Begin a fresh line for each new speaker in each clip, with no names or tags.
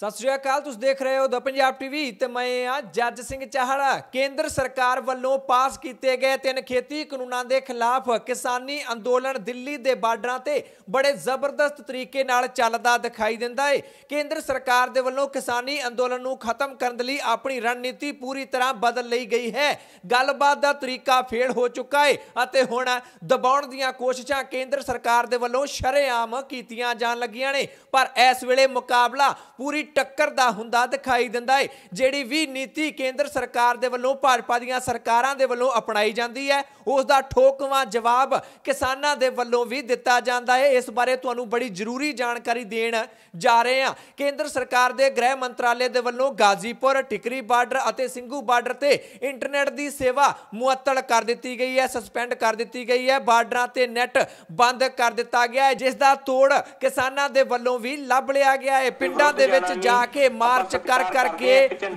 ਸਤਿ ਸ਼੍ਰੀ ਅਕਾਲ ਤੁਸੀਂ ਦੇਖ ਰਹੇ ਹੋ ਦ ਪੰਜਾਬ ਟੀਵੀ ਤੇ ਮੈਂ ਆ ਜੱਜ ਸਿੰਘ ਚਾਹੜਾ ਕੇਂਦਰ ਸਰਕਾਰ ਵੱਲੋਂ ਪਾਸ ਕੀਤੇ ਗਏ ਤਿੰਨ ਖੇਤੀ ਕਾਨੂੰਨਾਂ ਦੇ ਖਿਲਾਫ ਕਿਸਾਨੀ ਅੰਦੋਲਨ ਦਿੱਲੀ ਦੇ ਬਾਰਡਰਾਂ ਤੇ ਬੜੇ ਜ਼ਬਰਦਸਤ ਤਰੀਕੇ ਨਾਲ ਚੱਲਦਾ ਦਿਖਾਈ ਦਿੰਦਾ ਹੈ ਕੇਂਦਰ ਸਰਕਾਰ ਦੇ ਵੱਲੋਂ ਕਿਸਾਨੀ ਅੰਦੋਲਨ ਨੂੰ ਖਤਮ ਕਰਨ ਦੇ ਲਈ ਆਪਣੀ ਰਣਨੀਤੀ ਪੂਰੀ ਤਰ੍ਹਾਂ ਬਦਲ ਲਈ ਗਈ ਹੈ ਗੱਲਬਾਤ ਦਾ ਤਰੀਕਾ ਫੇਲ ਹੋ ਚੁੱਕਾ ਹੈ ਅਤੇ ਹੁਣ ਦਬਾਉਣ ਦੀਆਂ ਕੋਸ਼ਿਸ਼ਾਂ ਕੇਂਦਰ ਸਰਕਾਰ ਦੇ ਵੱਲੋਂ ਸ਼ਰੇਆਮ ਕੀਤੀਆਂ ਜਾਣ ਲੱਗੀਆਂ ਨੇ ਪਰ ਇਸ ਵੇਲੇ ਮੁਕਾਬਲਾ ਪੂਰੀ ਟੱਕਰ ਦਾ ਹੁੰਦਾ ਦਿਖਾਈ ਦਿੰਦਾ ਹੈ ਜਿਹੜੀ ਵੀ ਨੀਤੀ ਕੇਂਦਰ ਸਰਕਾਰ ਦੇ ਵੱਲੋਂ ਭਾਜਪਾ ਦੀਆਂ ਸਰਕਾਰਾਂ ਦੇ ਵੱਲੋਂ ਅਪਣਾਈ ਜਾਂਦੀ ਹੈ ਉਸ ਦਾ ਠੋਕਵਾ ਜਵਾਬ ਕਿਸਾਨਾਂ ਦੇ ਵੱਲੋਂ ਵੀ ਦਿੱਤਾ ਜਾਂਦਾ ਹੈ ਇਸ ਬਾਰੇ ਤੁਹਾਨੂੰ ਬੜੀ ਜ਼ਰੂਰੀ ਜਾਣਕਾਰੀ ਦੇਣ ਜਾ ਰਹੇ ਹਾਂ ਕੇਂਦਰ ਸਰਕਾਰ ਦੇ ਗ੍ਰਹਿ ਮੰਤਰਾਲੇ ਦੇ ਵੱਲੋਂ ਗਾਜ਼ੀਪੁਰ ਟਿਕਰੀ ਬਾਰਡਰ ਅਤੇ ਸਿੰਘੂ ਬਾਰਡਰ ਤੇ ਇੰਟਰਨੈਟ ਦੀ ਸੇਵਾ ਮੁਅੱਤਲ ਕਰ ਦਿੱਤੀ ਗਈ ਹੈ ਸਸਪੈਂਡ ਕਰ ਦਿੱਤੀ ਗਈ ਹੈ ਬਾਰਡਰਾਂ ਤੇ ਨੈਟ ਬੰਦ ਕਰ ਦਿੱਤਾ ਗਿਆ ਹੈ ਜਿਸ ਦਾ ਤੋੜ ਕਿਸਾਨਾਂ ਦੇ ਵੱਲੋਂ ਵੀ ਲੱਭ ਲਿਆ ਗਿਆ ਹੈ ਪਿੰਡਾਂ ਦੇ ਵਿੱਚ ਜਾ ਕੇ ਮਾਰਚ ਕਰ ਕਰਕੇ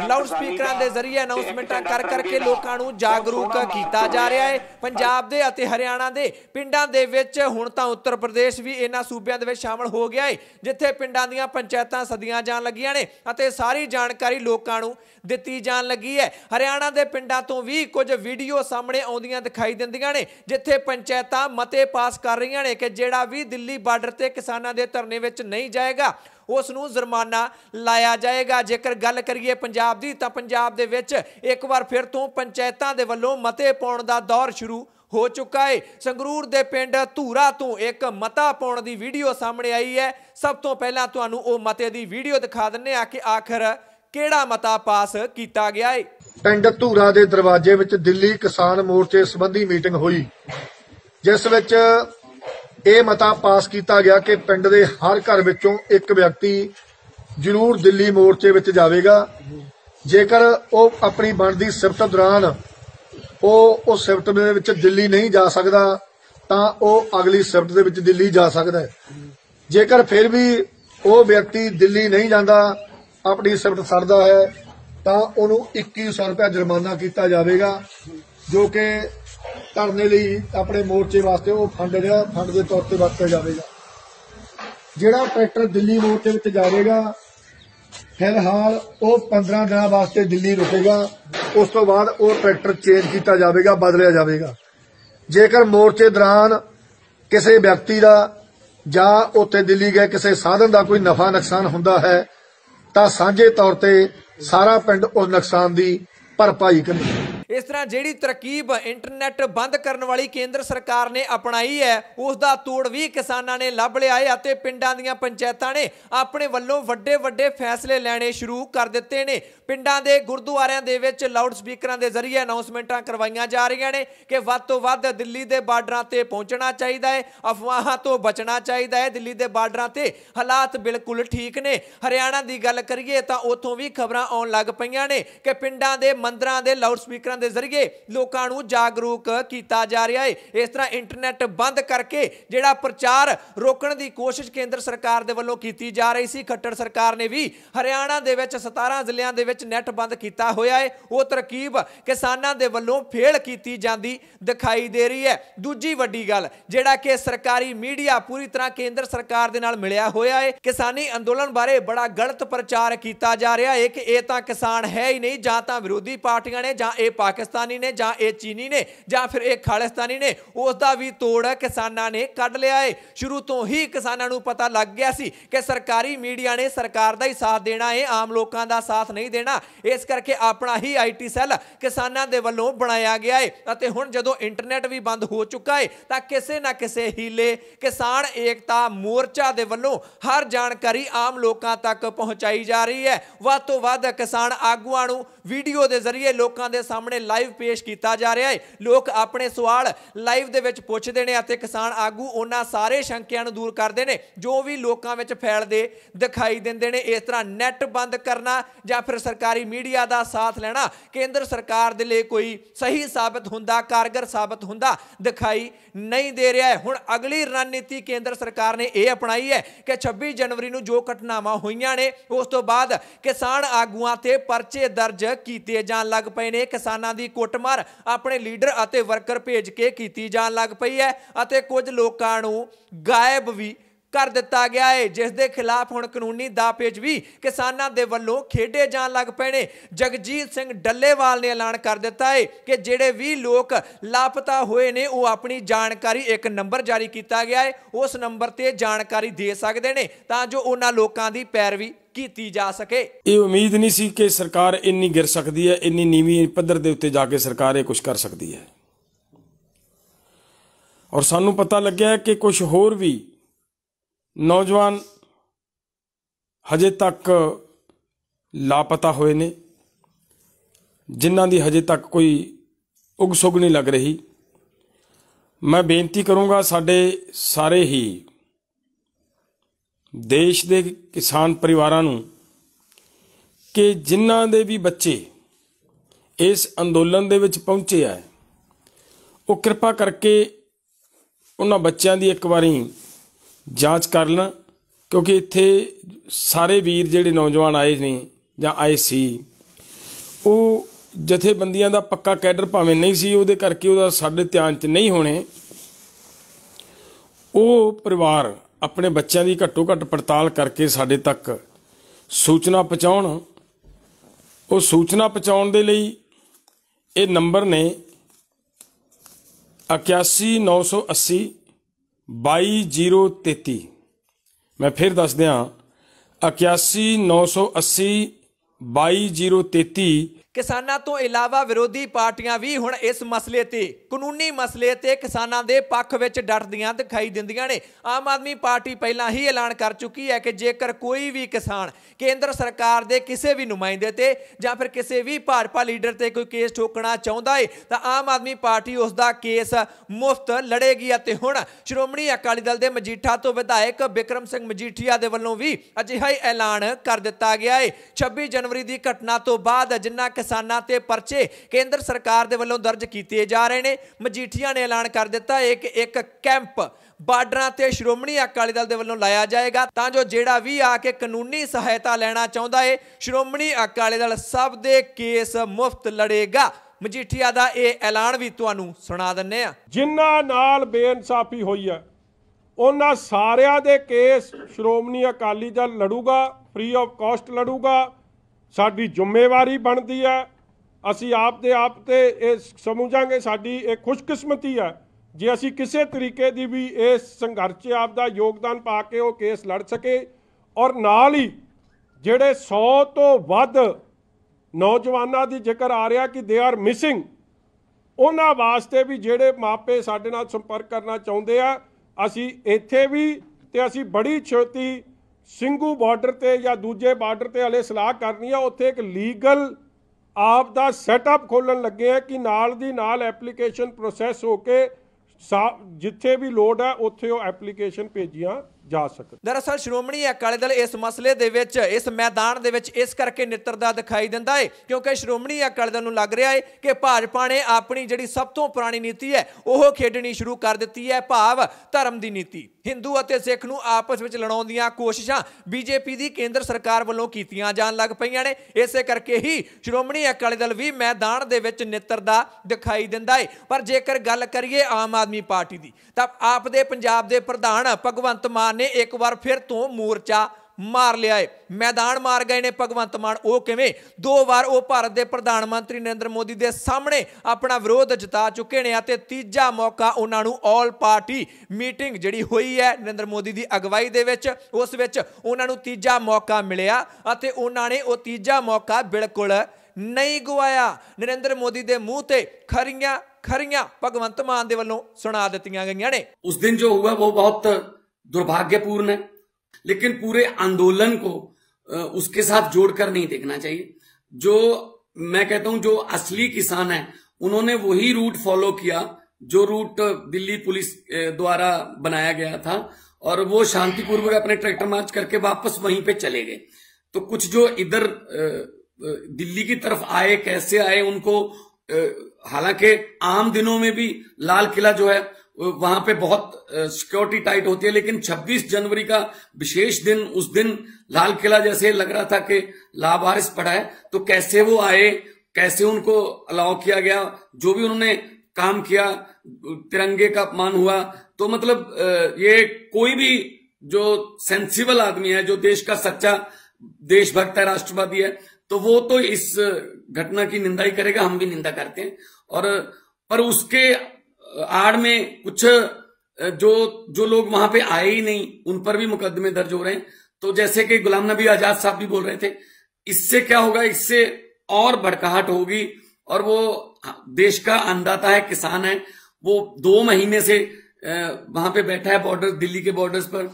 ਲਾਊਡ ਸਪੀਕਰਾਂ ਦੇ ਜ਼ਰੀਏ ਅਨਾਉਂਸਮੈਂਟਾਂ ਕਰ ਕਰਕੇ ਲੋਕਾਂ ਨੂੰ ਜਾਗਰੂਕ ਕੀਤਾ ਜਾ ਰਿਹਾ ਹੈ ਪੰਜਾਬ ਦੇ ਅਤੇ ਹਰਿਆਣਾ ਦੇ ਪਿੰਡਾਂ ਦੇ ਵਿੱਚ ਹੁਣ ਤਾਂ ਉੱਤਰ ਪ੍ਰਦੇਸ਼ ਵੀ ਇਹਨਾਂ ਸੂਬਿਆਂ ਦੇ ਵਿੱਚ ਸ਼ਾਮਲ ਹੋ ਗਿਆ ਹੈ ਜਿੱਥੇ ਪਿੰਡਾਂ ਦੀਆਂ ਪੰਚਾਇਤਾਂ ਸਦੀਆਂ ਜਾਣ ਲੱਗੀਆਂ ਨੇ ਅਤੇ ਸਾਰੀ ਜਾਣਕਾਰੀ ਲੋਕਾਂ ਨੂੰ ਦਿੱਤੀ ਜਾਣ ਲੱਗੀ ਹੈ ਹਰਿਆਣਾ ਦੇ ਪਿੰਡਾਂ ਤੋਂ ਵੀ ਕੁਝ ਵੀਡੀਓ ਸਾਹਮਣੇ ਆਉਂਦੀਆਂ ਦਿਖਾਈ ਦਿੰਦੀਆਂ ਨੇ ਜਿੱਥੇ ਪੰਚਾਇਤਾਂ ਮਤੇ ਪਾਸ ਕਰ ਰਹੀਆਂ ਨੇ ਕਿ ਜਿਹੜਾ ਵੀ ਦਿੱਲੀ ਬਾਰਡਰ ਤੇ ਕਿਸਾਨਾਂ ਦੇ ਧਰਨੇ ਵਿੱਚ ਨਹੀਂ ਜਾਏਗਾ ਉਸ ਨੂੰ ਜੁਰਮਾਨਾ ਲਾਇਆ ਜਾਏਗਾ ਜੇਕਰ ਗੱਲ ਕਰੀਏ ਪੰਜਾਬ ਦੀ ਤਾਂ ਪੰਜਾਬ ਦੇ ਵਿੱਚ ਇੱਕ ਵਾਰ ਫਿਰ ਤੋਂ ਪੰਚਾਇਤਾਂ ਦੇ ਵੱਲੋਂ ਮਤੇ ਪਾਉਣ ਦਾ ਦੌਰ ਸ਼ੁਰੂ ਹੋ ਚੁੱਕਾ ਹੈ ਸੰਗਰੂਰ ਦੇ ਪਿੰਡ ਧੂਰਾ ਤੋਂ ਇੱਕ ਮਤਾ ਪਾਉਣ ਦੀ ਵੀਡੀਓ ਸਾਹਮਣੇ ਆਈ ਹੈ ਸਭ ਤੋਂ ਪਹਿਲਾਂ ਤੁਹਾਨੂੰ ਉਹ ਮਤੇ ਦੀ ਵੀਡੀਓ ਦਿਖਾ ਦਿੰਨੇ ਆ ਕਿ ਆਖਰ ਕਿਹੜਾ ਮਤਾ ਪਾਸ ਕੀਤਾ ਗਿਆ ਹੈ
ਪਿੰਡ ਧੂਰਾ ਦੇ ਦਰਵਾਜ਼ੇ ਵਿੱਚ ਦਿੱਲੀ ਕਿਸਾਨ ਮੋਰਚੇ ਸੰਬੰਧੀ ਮੀਟਿੰਗ ਹੋਈ ਜਿਸ ਵਿੱਚ ਇਹ ਮਤਾ ਪਾਸ ਕੀਤਾ ਗਿਆ ਕਿ ਪਿੰਡ ਦੇ ਹਰ ਘਰ ਵਿੱਚੋਂ ਇੱਕ ਵਿਅਕਤੀ ਜ਼ਰੂਰ ਦਿੱਲੀ ਮੋਰਚੇ ਵਿੱਚ ਜਾਵੇਗਾ ਜੇਕਰ ਉਹ ਆਪਣੀ ਬਣਦੀ ਸਿਫਤ ਦੌਰਾਨ ਉਹ ਉਹ ਸਿਫਤ ਦੇ ਵਿੱਚ ਦਿੱਲੀ ਨਹੀਂ ਜਾ ਸਕਦਾ ਤਾਂ ਉਹ ਅਗਲੀ ਸਿਫਤ ਦੇ ਵਿੱਚ ਦਿੱਲੀ ਜਾ ਸਕਦਾ ਹੈ ਜੇਕਰ ਫਿਰ ਵੀ ਉਹ ਵਿਅਕਤੀ ਦਿੱਲੀ ਨਹੀਂ ਜਾਂਦਾ ਆਪਣੀ ਸਿਫਤ ਛੱਡਦਾ ਹੈ ਤਾਂ ਉਹਨੂੰ 2100 ਰੁਪਏ ਜੁਰਮਾਨਾ ਕੀਤਾ ਜਾਵੇਗਾ ਜੋ ਕਿ ਧਰਨੇ ਲਈ ਆਪਣੇ ਮੋਰਚੇ ਵਾਸਤੇ ਉਹ ਫੰਡ ਜਿਹੜਾ ਫੰਡ ਦੇ ਤੌਰ ਤੇ ਵਰਤਿਆ ਜਾਵੇਗਾ ਜਿਹੜਾ ਟਰੈਕਟਰ ਦਿੱਲੀ ਮੋਰਚੇ ਵਿੱਚ ਜਾਵੇਗਾ ਫਿਲਹਾਲ ਉਹ 15 ਦਿਨਾਂ ਵਾਸਤੇ ਦਿੱਲੀ ਰੁਕੇਗਾ ਉਸ ਤੋਂ ਬਾਅਦ ਉਹ ਟਰੈਕਟਰ ਚੇਂਜ ਕੀਤਾ ਜਾਵੇਗਾ ਬਦਲਿਆ ਜਾਵੇਗਾ ਜੇਕਰ ਮੋਰਚੇ ਦੌਰਾਨ ਕਿਸੇ ਵਿਅਕਤੀ ਦਾ ਜਾਂ ਉੱਥੇ ਦਿੱਲੀ ਗਏ ਕਿਸੇ ਸਾਧਨ ਦਾ ਕੋਈ ਨਫਾ ਨੁਕਸਾਨ ਹੁੰਦਾ ਹੈ ਤਾਂ ਸਾਂਝੇ ਤੌਰ ਤੇ ਸਾਰਾ ਪਿੰਡ ਉਸ ਨੁਕਸਾਨ ਦੀ ਭਰਪਾਈ ਕਰੇਗਾ
ਇਸ ਤਰ੍ਹਾਂ ਜਿਹੜੀ ਤਰਕੀਬ ਇੰਟਰਨੈਟ ਬੰਦ ਕਰਨ ਵਾਲੀ ਕੇਂਦਰ ਸਰਕਾਰ ਨੇ ਅਪਣਾਈ ਹੈ ਉਸ ਦਾ ਤੋੜ ਵੀ ਕਿਸਾਨਾਂ ਨੇ ਲੱਭ ਲਿਆ ਹੈ ਅਤੇ ਪਿੰਡਾਂ ਦੀਆਂ ਪੰਚਾਇਤਾਂ ਨੇ ਆਪਣੇ ਵੱਲੋਂ ਵੱਡੇ ਵੱਡੇ ਫੈਸਲੇ ਲੈਣੇ ਸ਼ੁਰੂ ਕਰ ਦਿੱਤੇ ਨੇ ਪਿੰਡਾਂ ਦੇ ਗੁਰਦੁਆਰਿਆਂ ਦੇ ਵਿੱਚ ਲਾਊਡ ਸਪੀਕਰਾਂ ਦੇ ਜ਼ਰੀਏ ਅਨਾਉਂਸਮੈਂਟਾਂ ਕਰਵਾਈਆਂ ਜਾ ਰਹੀਆਂ ਨੇ ਕਿ ਵੱਧ ਤੋਂ ਵੱਧ ਦਿੱਲੀ ਦੇ ਬਾਰਡਰਾਂ ਤੇ ਪਹੁੰਚਣਾ ਚਾਹੀਦਾ ਹੈ ਅਫਵਾਹਾਂ ਤੋਂ ਬਚਣਾ ਚਾਹੀਦਾ ਹੈ ਦਿੱਲੀ ਦੇ ਬਾਰਡਰਾਂ ਤੇ ਹਾਲਾਤ ਬਿਲਕੁਲ ਠੀਕ ਨੇ ਹਰਿਆਣਾ ਦੀ ਗੱਲ ਕਰੀਏ ਤਾਂ ਉੱਥੋਂ ਵੀ ਖਬਰਾਂ ਆਉਣ ਲੱਗ ਪਈਆਂ ਨੇ ਕਿ ਪਿੰਡਾਂ ਦੇ ਮੰਦਰਾਂ ਦੇ ਲਾਊਡ ਸਪੀਕਰਾਂ ਦੇ ਜ਼ਰੀਏ ਲੋਕਾਂ ਨੂੰ ਜਾਗਰੂਕ ਕੀਤਾ ਜਾ ਰਿਹਾ ਹੈ ਇਸ ਤਰ੍ਹਾਂ ਇੰਟਰਨੈਟ ਬੰਦ ਕਰਕੇ ਜਿਹੜਾ ਪ੍ਰਚਾਰ ਰੋਕਣ ਦੀ ਕੋਸ਼ਿਸ਼ ਕੇਂਦਰ ਸਰਕਾਰ ਦੇ ਵੱਲੋਂ ਕੀਤੀ ਜਾ ਰਹੀ ਸੀ ਖੱਟੜ ਸਰਕਾਰ ਨੇ ਵੀ ਹਰਿਆਣਾ ਦੇ ਵਿੱਚ 17 ਜ਼ਿਲ੍ਹਿਆਂ ਦੇ ਵਿੱਚ ਨੈਟ ਬੰਦ ਕੀਤਾ ਹੋਇਆ ਹੈ ਉਹ ਤਰਕੀਬ ਕਿਸਾਨਾਂ ਦੇ ਵੱਲੋਂ ਫੇਲ ਕੀਤੀ ਜਾਂਦੀ ਦਿਖਾਈ ਦੇ ਰਹੀ ਹੈ ਦੂਜੀ ਵੱਡੀ ਗੱਲ ਜਿਹੜਾ ਕਿ ਸਰਕਾਰੀ ਮੀਡੀਆ ਪੂਰੀ ਤਰ੍ਹਾਂ ਕੇਂਦਰ ਸਰਕਾਰ ਦੇ ਨਾਲ ਮਿਲਿਆ ਹੋਇਆ ਹੈ ਕਿਸਾਨੀ ਅੰਦੋਲਨ ਬਾਰੇ ਬੜਾ ਗਲਤ ਪ੍ਰਚਾਰ ਕੀਤਾ ਜਾ ਰਿਹਾ ਹੈ ਕਿ ਇਹ ਤਾਂ ਕਿਸਾਨ ਹੈ ਹੀ ਨਹੀਂ ਜਾਂ ਤਾਂ ਵਿਰੋਧੀ ਪਾਰਟੀਆਂ ਨੇ ਜਾਂ ਇਹ ਪਾਕਿਸਤਾਨੀ ਨੇ ਜਾਂ ਇਹ ਚੀਨੀ ਨੇ ਜਾਂ ਫਿਰ ਇਹ ਖਾਲਿਸਤਾਨੀ ਨੇ ਉਸ ਦਾ ਵੀ ਤੋੜ ਕਿਸਾਨਾਂ ਨੇ ਕੱਢ ਲਿਆ ਏ ਸ਼ੁਰੂ ਤੋਂ ਹੀ ਕਿਸਾਨਾਂ ਨੂੰ ਪਤਾ ਲੱਗ ਗਿਆ ਸੀ ਕਿ ਸਰਕਾਰੀ ਮੀਡੀਆ ਨੇ ਸਰਕਾਰ ਦਾ ਹੀ ਸਾਥ ਦੇਣਾ ਏ ਆਮ ਲੋਕਾਂ ਦਾ ਸਾਥ ਨਹੀਂ ਦੇਣਾ ਇਸ ਕਰਕੇ ਆਪਣਾ ਹੀ ਆਈਟੀ ਸੈੱਲ ਕਿਸਾਨਾਂ ਦੇ ਵੱਲੋਂ ਬਣਾਇਆ ਗਿਆ ਏ ਅਤੇ ਹੁਣ ਜਦੋਂ ਇੰਟਰਨੈਟ ਵੀ ਬੰਦ ਹੋ ਚੁੱਕਾ ਏ ਤਾਂ ਕਿਸੇ ਨਾ ਕਿਸੇ ਹੀਲੇ ਕਿਸਾਨ ਏਕਤਾ ਮੋਰਚਾ ਦੇ ਵੱਲੋਂ ਹਰ ਜਾਣਕਾਰੀ ਆਮ ਲੋਕਾਂ ਤੱਕ ਪਹੁੰਚਾਈ ਜਾ ਰਹੀ ਹੈ ਵੱਧ ਤੋਂ ਵੱਧ ਕਿਸਾਨ ਆਗੂਆਂ ਨੂੰ ਵੀਡੀਓ ਦੇ ਜ਼ਰੀਏ ਲੋਕਾਂ ਦੇ ਸਾਹਮਣੇ ਸਾਹਮਣੇ ਲਾਈਵ ਪੇਸ਼ ਕੀਤਾ ਜਾ ਰਿਹਾ ਹੈ ਲੋਕ ਆਪਣੇ ਸਵਾਲ ਲਾਈਵ ਦੇ ਵਿੱਚ ਪੁੱਛਦੇ ਨੇ ਅਤੇ ਕਿਸਾਨ ਆਗੂ ਉਹਨਾਂ ਸਾਰੇ ਸ਼ੰਕਿਆਂ ਨੂੰ ਦੂਰ ਕਰਦੇ ਨੇ ਜੋ ਵੀ ਲੋਕਾਂ ਵਿੱਚ ਫੈਲਦੇ ਦਿਖਾਈ ਦਿੰਦੇ ਨੇ ਇਸ ਤਰ੍ਹਾਂ ਨੈਟ ਬੰਦ ਕਰਨਾ ਜਾਂ ਫਿਰ ਸਰਕਾਰੀ ਮੀਡੀਆ ਦਾ ਸਾਥ ਲੈਣਾ ਕੇਂਦਰ ਸਰਕਾਰ ਦੇ ਲਈ ਕੋਈ ਸਹੀ ਸਾਬਤ ਹੁੰਦਾ ਕਾਰਗਰ ਸਾਬਤ ਹੁੰਦਾ ਦਿਖਾਈ ਨਹੀਂ ਦੇ ਰਿਹਾ ਹੁਣ ਅਗਲੀ ਰਣਨੀਤੀ ਕੇਂਦਰ ਸਰਕਾਰ ਨੇ ਇਹ ਅਪਣਾਈ ਹੈ ਕਿ 26 ਜਨਵਰੀ ਨੂੰ ਜੋ ਘਟਨਾਵਾਂ ਹੋਈਆਂ ਨੇ ਉਸ ਤੋਂ ਬਾਅਦ ਕਿਸਾਨ ਆਗੂਆਂ ਤੇ ਪਰਚੇ ਦਰਜ ਕੀਤੇ ਜਾਣ ਲੱਗ ਪਏ ਨੇ ਕਿਸਾਨ ਕਿਸਾਨਾਂ ਦੀ ਕੁੱਟਮਾਰ ਆਪਣੇ ਲੀਡਰ ਅਤੇ ਵਰਕਰ ਭੇਜ ਕੇ ਕੀਤੀ ਜਾਣ ਲੱਗ ਪਈ ਹੈ ਅਤੇ ਕੁਝ ਲੋਕਾਂ ਨੂੰ ਗਾਇਬ ਵੀ ਕਰ ਦਿੱਤਾ ਗਿਆ ਹੈ ਜਿਸ ਦੇ ਖਿਲਾਫ ਹੁਣ ਕਾਨੂੰਨੀ ਦਾਪੇਚ ਵੀ ਕਿਸਾਨਾਂ ਦੇ ਵੱਲੋਂ ਖੇਡੇ ਜਾਣ ਲੱਗ ਪਏ ਨੇ ਜਗਜੀਤ ਸਿੰਘ ਡੱਲੇਵਾਲ ਨੇ ਐਲਾਨ ਕਰ ਦਿੱਤਾ ਹੈ ਕਿ ਜਿਹੜੇ ਵੀ ਲੋਕ ਲਾਪਤਾ ਹੋਏ ਨੇ ਉਹ ਆਪਣੀ ਜਾਣਕਾਰੀ ਇੱਕ ਨੰਬਰ ਜਾਰੀ ਕੀਤਾ ਗਿਆ ਹੈ ਉਸ ਨੰਬਰ ਤੇ ਜਾਣਕਾਰੀ ਦੇ ਸਕਦੇ ਨੇ ਤਾਂ ਜੋ ਉਹਨਾਂ ਲੋਕਾਂ ਦੀ ਪੈਰਵੀ ਕੀਤੀ ਜਾ ਸਕੇ ਇਹ ਉਮੀਦ
ਨਹੀਂ ਸੀ ਕਿ ਸਰਕਾਰ ਇੰਨੀ ਗਿਰ ਸਕਦੀ ਹੈ ਇੰਨੀ ਨੀਵੀਂ ਪੱਧਰ ਦੇ ਉੱਤੇ ਜਾ ਕੇ ਸਰਕਾਰ ਇਹ ਕੁਝ ਕਰ ਸਕਦੀ ਹੈ ਔਰ ਸਾਨੂੰ ਪਤਾ ਲੱਗਿਆ ਕਿ ਕੁਝ ਹੋਰ ਵੀ ਨੌਜਵਾਨ ਹਜੇ ਤੱਕ ਲਾਪਤਾ ਹੋਏ ਨੇ ਜਿਨ੍ਹਾਂ ਦੀ ਹਜੇ ਤੱਕ ਕੋਈ ਉਗਸੁਗ ਨਹੀਂ ਲੱਗ ਰਹੀ ਮੈਂ ਬੇਨਤੀ ਕਰੂੰਗਾ ਸਾਡੇ ਸਾਰੇ ਹੀ ਦੇਸ਼ ਦੇ ਕਿਸਾਨ ਪਰਿਵਾਰਾਂ ਨੂੰ ਕਿ ਜਿਨ੍ਹਾਂ ਦੇ ਵੀ ਬੱਚੇ ਇਸ ਅੰਦੋਲਨ ਦੇ ਵਿੱਚ ਪਹੁੰਚੇ ਆ ਉਹ ਕਿਰਪਾ ਕਰਕੇ ਉਹਨਾਂ ਬੱਚਿਆਂ ਦੀ ਇੱਕ ਵਾਰੀ ਜਾਂਚ ਕਰਨ ਕਿਉਂਕਿ ਇੱਥੇ ਸਾਰੇ ਵੀਰ ਜਿਹੜੇ ਨੌਜਵਾਨ ਆਏ ਨੇ ਜਾਂ ਆਏ ਸੀ ਉਹ ਜਥੇਬੰਦੀਆਂ ਦਾ ਪੱਕਾ ਕੈਡਰ ਭਾਵੇਂ ਨਹੀਂ ਸੀ ਉਹਦੇ ਕਰਕੇ ਉਹਦਾ ਸਾਡੇ ਧਿਆਨ 'ਚ ਨਹੀਂ ਹੋਣੇ ਉਹ ਪਰਿਵਾਰ ਆਪਣੇ ਬੱਚਿਆਂ ਦੀ ਘੱਟੋ ਘੱਟ ਪੜਤਾਲ ਕਰਕੇ ਸਾਡੇ ਤੱਕ ਸੂਚਨਾ ਪਹੁੰਚਾਉਣ ਉਹ ਸੂਚਨਾ ਪਹੁੰਚਾਉਣ ਦੇ ਲਈ ਇਹ ਨੰਬਰ ਨੇ 81980 22033 ਮੈਂ ਫਿਰ ਦੱਸ ਦਿਆਂ 81980 22033
ਕਿਸਾਨਾਂ ਤੋਂ ਇਲਾਵਾ ਵਿਰੋਧੀ ਪਾਰਟੀਆਂ ਵੀ ਹੁਣ ਇਸ ਮਸਲੇ ਤੇ ਕਾਨੂੰਨੀ ਮਸਲੇ ਤੇ ਕਿਸਾਨਾਂ ਦੇ ਪੱਖ ਵਿੱਚ ਡਟਦੀਆਂ ਦਿਖਾਈ ਦਿੰਦੀਆਂ ਨੇ ਆਮ ਆਦਮੀ ਪਾਰਟੀ ਪਹਿਲਾਂ ਹੀ ਐਲਾਨ ਕਰ ਚੁੱਕੀ ਹੈ ਕਿ ਜੇਕਰ ਕੋਈ ਵੀ ਕਿਸਾਨ ਕੇਂਦਰ ਸਰਕਾਰ ਦੇ ਕਿਸੇ ਵੀ ਨੁਮਾਇੰਦੇ ਤੇ ਜਾਂ ਫਿਰ ਕਿਸੇ ਵੀ ਭਾਜਪਾ ਲੀਡਰ ਤੇ ਕੋਈ ਕੇਸ ਠੋਕਣਾ ਚਾਹੁੰਦਾ ਹੈ ਤਾਂ ਆਮ ਆਦਮੀ ਪਾਰਟੀ ਉਸ ਦਾ ਕੇਸ ਮੁਫਤ ਲੜੇਗੀ ਅਤੇ ਹੁਣ ਸ਼੍ਰੋਮਣੀ ਅਕਾਲੀ ਦਲ ਦੇ ਮਜੀਠਾ ਤੋਂ ਵਿਧਾਇਕ ਵਿਕਰਮ ਸਿੰਘ ਮਜੀਠੀਆ ਦੇ ਵੱਲੋਂ ਵੀ ਅਜਿਹਾ ਹੀ ਐਲਾਨ ਕਰ ਦਿੱਤਾ ਗਿਆ ਹੈ 26 ਜਨਵਰੀ ਦੀ ਘਟਨਾ ਤੋਂ ਬਾਅਦ ਜਿੰਨਾ ਕਿਸਾਨਾਂ ਤੇ ਪਰਚੇ ਕੇਂਦਰ ਸਰਕਾਰ ਦੇ ਵੱਲੋਂ ਦਰਜ ਕੀਤੇ ਜਾ ਰਹੇ ਨੇ ਮਜੀਠੀਆਂ ਨੇ ਐਲਾਨ ਕਰ ਦਿੱਤਾ ਹੈ ਕਿ ਇੱਕ ਕੈਂਪ ਬਾਰਡਰਾਂ ਤੇ ਸ਼੍ਰੋਮਣੀ ਅਕਾਲੀ ਦਲ ਦੇ ਵੱਲੋਂ ਲਾਇਆ ਜਾਏਗਾ ਤਾਂ ਜੋ ਜਿਹੜਾ ਵੀ ਆ ਕੇ ਕਾਨੂੰਨੀ ਸਹਾਇਤਾ ਲੈਣਾ ਚਾਹੁੰਦਾ ਹੈ ਸ਼੍ਰੋਮਣੀ ਅਕਾਲੀ ਦਲ ਸਭ ਦੇ ਕੇਸ ਮੁਫਤ ਲੜੇਗਾ ਮਜੀਠੀਆ ਦਾ ਇਹ ਐਲਾਨ ਵੀ ਤੁਹਾਨੂੰ ਸੁਣਾ ਦਿੰਨੇ ਆ ਜਿਨ੍ਹਾਂ ਨਾਲ ਬੇਇਨਸਾਫੀ ਹੋਈ ਹੈ ਉਹਨਾਂ ਸਾਰਿਆਂ
ਦੇ ਕੇਸ ਸ਼੍ਰੋਮਣੀ ਅਕਾਲੀ ਦਲ ਲੜੂਗਾ ਫ੍ਰੀ ਆਫ ਕਾਸਟ ਲੜੂਗਾ ਸਾਡੀ ਜ਼ਿੰਮੇਵਾਰੀ ਬਣਦੀ ਹੈ ਅਸੀਂ ਆਪ ਦੇ ਆਪ ਤੇ ਇਹ ਸਮਝਾਂਗੇ ਸਾਡੀ ਇਹ ਖੁਸ਼ਕਿਸਮਤੀ ਹੈ ਜੇ ਅਸੀਂ ਕਿਸੇ ਤਰੀਕੇ ਦੀ ਵੀ ਇਸ ਸੰਘਰਸ਼ 'ਚ ਆਪ ਦਾ ਯੋਗਦਾਨ ਪਾ ਕੇ ਉਹ ਕੇਸ ਲੜ ਸਕੇ ਔਰ ਨਾਲ ਹੀ ਜਿਹੜੇ 100 ਤੋਂ ਵੱਧ ਨੌਜਵਾਨਾਂ ਦੀ ਜ਼ਿਕਰ ਆ ਰਿਹਾ ਕਿ ਦੇ ਆਰ ਮਿਸਿੰਗ ਉਹਨਾਂ ਵਾਸਤੇ ਵੀ ਜਿਹੜੇ ਮਾਪੇ ਸਾਡੇ ਨਾਲ ਸੰਪਰਕ ਕਰਨਾ ਚਾਹੁੰਦੇ ਆ ਅਸੀਂ ਇੱਥੇ ਵੀ ਤੇ ਅਸੀਂ ਬੜੀ ਛੇਤੀ ਸਿੰਘੂ ਬਾਰਡਰ ਤੇ ਜਾਂ ਦੂਜੇ ਬਾਰਡਰ ਤੇ ਹਲੇ ਸਲਾਹ ਕਰਨੀ ਆ ਉੱਥੇ ਇੱਕ ਲੀਗਲ ਆਪ ਦਾ ਸੈਟਅਪ ਖੋਲਣ ਲੱਗੇ ਆ ਕਿ ਨਾਲ ਦੀ ਨਾਲ ਐਪਲੀਕੇਸ਼ਨ
ਪ੍ਰੋਸੈਸ ਹੋ ਕੇ ਜਿੱਥੇ ਵੀ ਲੋਡ ਹੈ ਉੱਥੇ ਉਹ ਐਪਲੀਕੇਸ਼ਨ ਭੇਜੀਆਂ ਜਾ ਸਕਣ ਦਰਅਸਲ ਸ਼੍ਰੋਮਣੀ ਅਕਾਲੀ ਦਲ ਇਸ ਮਸਲੇ ਦੇ ਵਿੱਚ ਇਸ ਮੈਦਾਨ ਦੇ ਵਿੱਚ ਇਸ ਕਰਕੇ ਨਿੱਤਰਦਾ ਦਿਖਾਈ ਦਿੰਦਾ ਹੈ ਕਿਉਂਕਿ ਸ਼੍ਰੋਮਣੀ ਅਕਾਲੀ ਦਲ ਨੂੰ ਲੱਗ ਰਿਹਾ ਹੈ ਕਿ ਭਾਜਪਾ ਨੇ ਆਪਣੀ ਜਿਹੜੀ ਸਭ ਤੋਂ ਪੁਰਾਣੀ ਨੀਤੀ ਹੈ ਉਹ ਖੇਡਣੀ ਸ਼ੁਰੂ ਕਰ ਦਿੱਤੀ ਹੈ ਭਾਵ ਧਰਮ ਦੀ ਨੀਤੀ ਹਿੰਦੂ ਅਤੇ ਸਿੱਖ ਨੂੰ ਆਪਸ ਵਿੱਚ ਲੜਾਉਣ ਦੀਆਂ ਕੋਸ਼ਿਸ਼ਾਂ ਬੀਜੇਪੀ ਦੀ ਕੇਂਦਰ ਸਰਕਾਰ ਵੱਲੋਂ ਕੀਤੀਆਂ ਜਾਣ ਲੱਗ ਪਈਆਂ ਨੇ ਇਸੇ ਕਰਕੇ ਹੀ ਸ਼੍ਰੋਮਣੀ ਅਕਾਲੀ ਦਲ ਵੀ ਮੈਦਾਨ ਦੇ ਵਿੱਚ ਨਿੱਤਰਦਾ ਦਿਖਾਈ ਦਿੰਦਾ ਹੈ ਪਰ ਜੇਕਰ ਗੱਲ ਕਰੀਏ ਆਮ ਆਦਮੀ ਪਾਰਟੀ ਦੀ ਤਾਂ ਆਪ ਦੇ ਪੰਜਾਬ ਦੇ ਪ੍ਰਧਾਨ ਭਗਵੰਤ ਮਾਨ ਨੇ ਇੱਕ ਵਾਰ ਫਿਰ ਤੋਂ ਮੋਰਚਾ ਮਾਰ ਲਿਆ ਏ ਮੈਦਾਨ ਮਾਰ ਗਏ ਨੇ ਭਗਵੰਤ ਮਾਨ ਉਹ ਕਿਵੇਂ ਦੋ ਵਾਰ ਉਹ ਭਾਰਤ ਦੇ ਪ੍ਰਧਾਨ ਮੰਤਰੀ ਨਰਿੰਦਰ ਮੋਦੀ ਦੇ ਸਾਹਮਣੇ ਆਪਣਾ ਵਿਰੋਧ ਜਤਾ ਚੁੱਕੇ ਨੇ ਅਤੇ ਤੀਜਾ ਮੌਕਾ ਉਹਨਾਂ ਨੂੰ ਆਲ ਪਾਰਟੀ ਮੀਟਿੰਗ ਜਿਹੜੀ ਹੋਈ ਹੈ ਨਰਿੰਦਰ ਮੋਦੀ ਦੀ ਅਗਵਾਈ ਦੇ ਵਿੱਚ ਉਸ ਵਿੱਚ ਉਹਨਾਂ ਨੂੰ ਤੀਜਾ ਮੌਕਾ ਮਿਲਿਆ ਅਤੇ ਉਹਨਾਂ ਨੇ ਉਹ ਤੀਜਾ ਮੌਕਾ ਬਿਲਕੁਲ ਨਹੀਂ ਗਵਾਇਆ ਨਰਿੰਦਰ ਮੋਦੀ ਦੇ ਮੂੰਹ ਤੇ ਖਰੀਆਂ ਖਰੀਆਂ
ਭਗਵੰਤ ਮਾਨ ਦੇ ਵੱਲੋਂ ਸੁਣਾ ਦਿੱਤੀਆਂ ਗਈਆਂ ਨੇ ਉਸ ਦਿਨ ਜੋ ਹੋਇਆ ਉਹ ਬਹੁਤ ਦੁਰਭਾਗਯਪੂਰਨ ਹੈ लेकिन पूरे आंदोलन को उसके साथ जोड़कर नहीं देखना चाहिए जो मैं कहता हूं जो असली किसान है उन्होंने वही रूट फॉलो किया जो रूट दिल्ली पुलिस द्वारा बनाया गया था और वो शांतिपूर्वक अपने ट्रैक्टर मार्च करके वापस वहीं पे चले गए तो कुछ जो इधर दिल्ली की तरफ आए कैसे आए उनको हालांकि आम दिनों में भी लाल किला जो है वहां पे बहुत सिक्योरिटी टाइट होती है लेकिन 26 जनवरी का विशेष दिन उस दिन लाल किला जैसे लग रहा था कि लावारिस पड़ा है तो कैसे वो आए कैसे उनको अलाउ किया गया जो भी उन्होंने काम किया तिरंगे का अपमान हुआ तो मतलब ये कोई भी जो सेंसिबल आदमी है जो देश का सच्चा देशभक्त है राष्ट्रवादी है तो वो तो इस घटना की निंदा ही करेगा हम भी निंदा करते हैं और पर उसके आड़ में कुछ जो जो लोग वहां पे आए ही नहीं उन पर भी मुकदमे दर्ज हो रहे हैं तो जैसे कि गुलाम नबी आजाद साहब भी बोल रहे थे इससे क्या होगा इससे और भड़काहट होगी और वो देश का अन्नदाता है किसान है वो दो महीने से वहां पे बैठा है बॉर्डर दिल्ली के बॉर्डर्स पर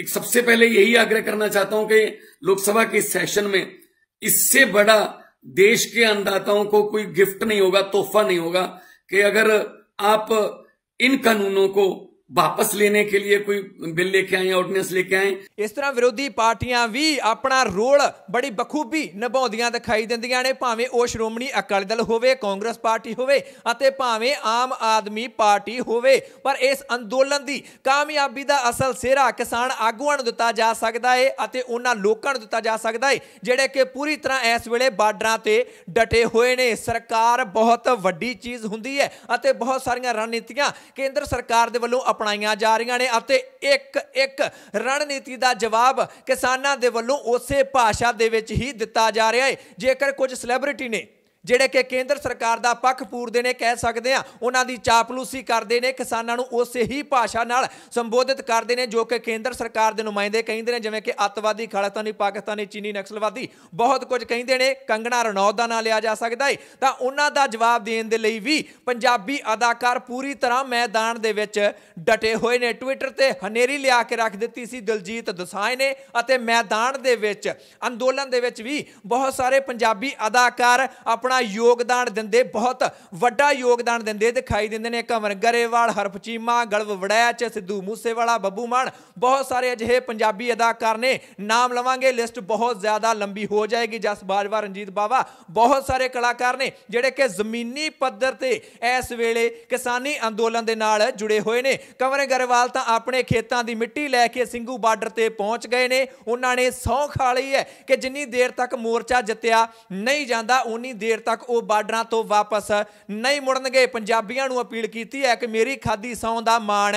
एक सबसे पहले यही आग्रह करना चाहता हूं कि लोकसभा के सेशन में इससे बड़ा देश के अन्नदाताओं को कोई गिफ्ट नहीं होगा तोहफा नहीं होगा कि अगर आप इन कानूनों को ਵਾਪਸ ਲੈਣੇ ਕੇ ਲਈ ਕੋਈ ਬਿੱਲ ਲੈ ਕੇ ਆਏ ਆਰਡੀਨੈਂਸ ਲੈ ਕੇ ਆਏ ਇਸ ਤਰ੍ਹਾਂ ਵਿਰੋਧੀ ਪਾਰਟੀਆਂ ਵੀ ਆਪਣਾ ਰੋਲ ਬੜੀ ਬਖੂਬੀ ਨਿਭਾਉਂਦੀਆਂ
ਦਿਖਾਈ ਦਿੰਦੀਆਂ ਨੇ ਭਾਵੇਂ ਉਹ ਸ਼੍ਰੋਮਣੀ ਅਕਾਲੀ ਦਲ ਹੋਵੇ ਕਾਂਗਰਸ ਪਾਰਟੀ ਹੋਵੇ ਅਤੇ ਭਾਵੇਂ ਆਮ ਆਦਮੀ ਪਾਰਟੀ ਹੋਵੇ ਪਰ ਇਸ ਅੰਦੋਲਨ ਦੀ ਕਾਮਯਾਬੀ ਦਾ ਅਸਲ ਸਿਹਰਾ ਕਿਸਾਨ ਆਗੂਆਂ ਨੂੰ ਦਿੱਤਾ ਜਾ ਸਕਦਾ ਹੈ ਅਤੇ ਉਹਨਾਂ ਲੋਕਾਂ ਨੂੰ ਦਿੱਤਾ ਜਾ ਸਕਦਾ ਹੈ ਜਿਹੜੇ ਕਿ ਪੂਰੀ ਤਰ੍ਹਾਂ ਇਸ ਵੇਲੇ ਬਾਰਡਰਾਂ ਤੇ ਡਟੇ ਹੋਏ ਨੇ ਸਰਕਾਰ ਬਹੁਤ ਵੱਡੀ ਚੀਜ਼ ਹੁੰਦੀ ਹੈ ਅਤੇ ਬਹੁਤ ਸਾਰੀਆਂ ਰਣਨੀਤੀਆਂ ਕੇਂਦਰ ਸਰਕਾਰ ਦੇ ਵੱਲੋਂ ਅਪਣਾਈਆਂ ਜਾ ਰਹੀਆਂ ਨੇ ਅਤੇ ਇੱਕ ਇੱਕ ਰਣਨੀਤੀ ਦਾ ਜਵਾਬ ਕਿਸਾਨਾਂ ਦੇ ਵੱਲੋਂ ਉਸੇ ਭਾਸ਼ਾ ਦੇ ਵਿੱਚ ਹੀ ਦਿੱਤਾ ਜਾ ਰਿਹਾ ਹੈ ਜੇਕਰ ਕੁਝ ਸੈਲੀਬ੍ਰਿਟੀ ਨੇ ਜਿਹੜੇ ਕਿ ਕੇਂਦਰ ਸਰਕਾਰ ਦਾ ਪੱਖ ਪੂਰਦੇ ਨੇ ਕਹਿ ਸਕਦੇ ਆ ਉਹਨਾਂ ਦੀ ਚਾਪਲੂਸੀ ਕਰਦੇ ਨੇ ਕਿਸਾਨਾਂ ਨੂੰ ਉਸੇ ਹੀ ਭਾਸ਼ਾ ਨਾਲ ਸੰਬੋਧਿਤ ਕਰਦੇ ਨੇ ਜੋ ਕਿ ਕੇਂਦਰ ਸਰਕਾਰ ਦੇ ਨੁਮਾਇੰਦੇ ਕਹਿੰਦੇ ਨੇ ਜਿਵੇਂ ਕਿ ਅੱਤਵਾਦੀ ਖਾਲਸਤਾਨੀ ਪਾਕਿਸਤਾਨੀ ਚੀਨੀ ਨਕਸਲਵਾਦੀ ਬਹੁਤ ਕੁਝ ਕਹਿੰਦੇ ਨੇ ਕੰਗਣਾ ਰਣੌਤ ਦਾ ਨਾਂ ਲਿਆ ਜਾ ਸਕਦਾ ਹੈ ਤਾਂ ਉਹਨਾਂ ਦਾ ਜਵਾਬ ਦੇਣ ਦੇ ਲਈ ਵੀ ਪੰਜਾਬੀ ਅਦਾਕਾਰ ਪੂਰੀ ਤਰ੍ਹਾਂ ਮੈਦਾਨ ਦੇ ਵਿੱਚ ਡਟੇ ਹੋਏ ਨੇ ਟਵਿੱਟਰ ਤੇ ਹਨੇਰੀ ਲਿਆ ਕੇ ਰੱਖ ਦਿੱਤੀ ਸੀ ਦਿਲਜੀਤ ਦਸਾਂਝ ਨੇ ਅਤੇ ਮੈਦਾਨ ਦੇ ਵਿੱਚ ਅੰਦੋਲਨ ਦੇ ਵਿੱਚ ਵੀ ਬਹੁਤ ਸਾਰੇ ਪੰਜਾਬੀ ਅਦਾਕਾਰ ਆਪਣੇ ਆਪਣਾ ਯੋਗਦਾਨ ਦਿੰਦੇ ਬਹੁਤ ਵੱਡਾ ਯੋਗਦਾਨ ਦਿੰਦੇ ਦਿਖਾਈ ਦਿੰਦੇ ਨੇ ਕਮਰ ਗਰੇਵਾਲ ਹਰਪਚੀਮਾ ਗਲਵ ਵੜੈਚ ਸਿੱਧੂ ਮੂਸੇਵਾਲਾ ਬੱਬੂ ਮਾਨ ਬਹੁਤ ਸਾਰੇ ਅਜਿਹੇ ਪੰਜਾਬੀ ਅਦਾਕਾਰ ਨੇ ਨਾਮ ਲਵਾਂਗੇ ਲਿਸਟ ਬਹੁਤ ਜ਼ਿਆਦਾ ਲੰਬੀ ਹੋ ਜਾਏਗੀ ਜਸ ਬਾਜਵਾ ਰਣਜੀਤ ਬਾਵਾ ਬਹੁਤ ਸਾਰੇ ਕਲਾਕਾਰ ਨੇ ਜਿਹੜੇ ਕਿ ਜ਼ਮੀਨੀ ਪੱਧਰ ਤੇ ਇਸ ਵੇਲੇ ਕਿਸਾਨੀ ਅੰਦੋਲਨ ਦੇ ਨਾਲ ਜੁੜੇ ਹੋਏ ਨੇ ਕਮਰ ਗਰੇਵਾਲ ਤਾਂ ਆਪਣੇ ਖੇਤਾਂ ਦੀ ਮਿੱਟੀ ਲੈ ਕੇ ਸਿੰਘੂ ਬਾਰਡਰ ਤੇ ਪਹੁੰਚ ਗਏ ਨੇ ਉਹਨਾਂ ਨੇ ਸੌਂ ਖਾਲੀ ਲਈ ਹੈ ਕਿ ਜਿੰਨੀ ਦੇਰ ਤੱਕ ਮੋਰਚਾ ਜਿੱਤਿਆ ਨਹੀਂ ਜਾਂਦਾ ਉਨੀ ਦੇਰ ਦੇਰ ਤੱਕ ਉਹ ਬਾਰਡਰਾਂ ਤੋਂ ਵਾਪਸ ਨਹੀਂ ਮੁੜਨਗੇ ਪੰਜਾਬੀਆਂ ਨੂੰ ਅਪੀਲ ਕੀਤੀ ਹੈ ਕਿ ਮੇਰੀ ਖਾਦੀ ਸੌਂ ਦਾ ਮਾਣ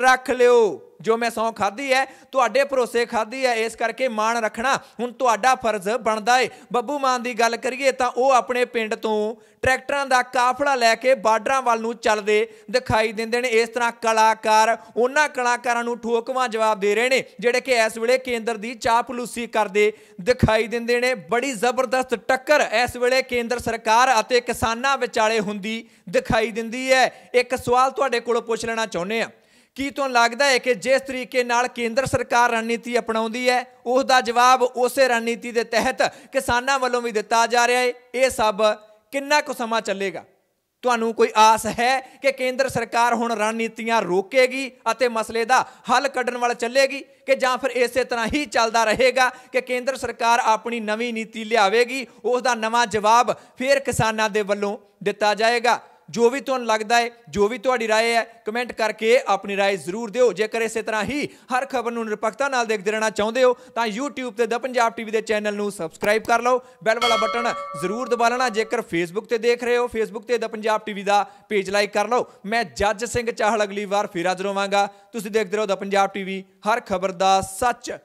ਰੱਖ ਲਿਓ ਜੋ ਮੈਂ ਸੌ ਖਾਧੀ ਹੈ ਤੁਹਾਡੇ ਭਰੋਸੇ ਖਾਧੀ ਹੈ ਇਸ ਕਰਕੇ ਮਾਣ ਰੱਖਣਾ ਹੁਣ ਤੁਹਾਡਾ ਫਰਜ਼ ਬਣਦਾ ਏ ਬੱਬੂ ਮਾਨ ਦੀ ਗੱਲ ਕਰੀਏ ਤਾਂ ਉਹ ਆਪਣੇ ਪਿੰਡ ਤੋਂ ਟਰੈਕਟਰਾਂ ਦਾ ਕਾਫਲਾ ਲੈ ਕੇ ਬਾਰਡਰਾਂ ਵੱਲ ਨੂੰ ਚੱਲਦੇ ਦਿਖਾਈ ਦਿੰਦੇ ਨੇ ਇਸ ਤਰ੍ਹਾਂ ਕਲਾਕਾਰ ਉਹਨਾਂ ਕਲਾਕਾਰਾਂ ਨੂੰ ਠੋਕਵਾ ਜਵਾਬ ਦੇ ਰਹੇ ਨੇ ਜਿਹੜੇ ਕਿ ਇਸ ਵੇਲੇ ਕੇਂਦਰ ਦੀ ਚਾਪਲੂਸੀ ਕਰਦੇ ਦਿਖਾਈ ਦਿੰਦੇ ਨੇ ਬੜੀ ਜ਼ਬਰਦਸਤ ਟੱਕਰ ਇਸ ਵੇਲੇ ਕੇਂਦਰ ਸਰਕਾਰ ਅਤੇ ਕਿਸਾਨਾਂ ਵਿਚਾਲੇ ਹੁੰਦੀ ਦਿਖਾਈ ਦਿੰਦੀ ਹੈ ਇੱਕ ਸਵਾਲ ਤੁਹਾਡੇ ਕੋਲ ਪੁੱਛ ਲੈਣਾ ਚਾਹੁੰਦੇ ਆ ਕੀ ਤੋਂ ਲੱਗਦਾ ਹੈ ਕਿ ਜਿਸ ਤਰੀਕੇ ਨਾਲ ਕੇਂਦਰ ਸਰਕਾਰ ਰਣਨੀਤੀ ਅਪਣਾਉਂਦੀ ਹੈ ਉਸ ਦਾ ਜਵਾਬ ਉਸੇ ਰਣਨੀਤੀ ਦੇ ਤਹਿਤ ਕਿਸਾਨਾਂ ਵੱਲੋਂ ਵੀ ਦਿੱਤਾ ਜਾ ਰਿਹਾ ਹੈ ਇਹ ਸਭ ਕਿੰਨਾ ਕੁ ਸਮਾਂ ਚੱਲੇਗਾ ਤੁਹਾਨੂੰ ਕੋਈ ਆਸ ਹੈ ਕਿ ਕੇਂਦਰ ਸਰਕਾਰ ਹੁਣ ਰਣਨੀਤੀਆਂ ਰੋਕੇਗੀ ਅਤੇ ਮਸਲੇ ਦਾ ਹੱਲ ਕੱਢਣ ਵੱਲ ਚੱਲੇਗੀ ਕਿ ਜਾਂ ਫਿਰ ਇਸੇ ਤਰ੍ਹਾਂ ਹੀ ਚੱਲਦਾ ਰਹੇਗਾ ਕਿ ਕੇਂਦਰ ਸਰਕਾਰ ਆਪਣੀ ਨਵੀਂ ਨੀਤੀ ਲਿਆਵੇਗੀ ਉਸ ਦਾ ਨਵਾਂ ਜਵਾਬ ਫਿਰ ਕਿਸਾਨਾਂ ਦੇ ਵੱਲੋਂ ਦਿੱਤਾ ਜਾਏਗਾ ਜੋ ਵੀ ਤੁਹਾਨੂੰ ਲੱਗਦਾ ਹੈ ਜੋ ਵੀ ਤੁਹਾਡੀ رائے ਹੈ ਕਮੈਂਟ ਕਰਕੇ ਆਪਣੀ رائے ਜ਼ਰੂਰ ਦਿਓ ਜੇਕਰ ਇਸੇ ਤਰ੍ਹਾਂ ਹੀ ਹਰ ਖਬਰ ਨੂੰ ਨਿਰਪੱਖਤਾ ਨਾਲ ਦੇਖਦੇ ਰਹਿਣਾ ਚਾਹੁੰਦੇ ਹੋ ਤਾਂ YouTube ਤੇ ਦ ਪੰਜਾਬ ਟੀਵੀ ਦੇ ਚੈਨਲ ਨੂੰ ਸਬਸਕ੍ਰਾਈਬ ਕਰ ਲਓ ਬੈਲ ਵਾਲਾ ਬਟਨ ਜ਼ਰੂਰ ਦਬਾ ਲੈਣਾ ਜੇਕਰ Facebook ਤੇ ਦੇਖ ਰਹੇ ਹੋ Facebook ਤੇ ਦ ਪੰਜਾਬ ਟੀਵੀ ਦਾ ਪੇਜ ਲਾਈਕ ਕਰ ਲਓ ਮੈਂ ਜੱਜ ਸਿੰਘ ਚਾਹਲ ਅਗਲੀ ਵਾਰ ਫੇਰ ਹਾਜ਼ਰ ਹੋਵਾਂਗਾ ਤੁਸੀਂ ਦੇਖਦੇ ਰਹੋ ਦ ਪੰਜਾਬ ਟੀਵੀ ਹਰ ਖਬਰ ਦਾ ਸੱਚ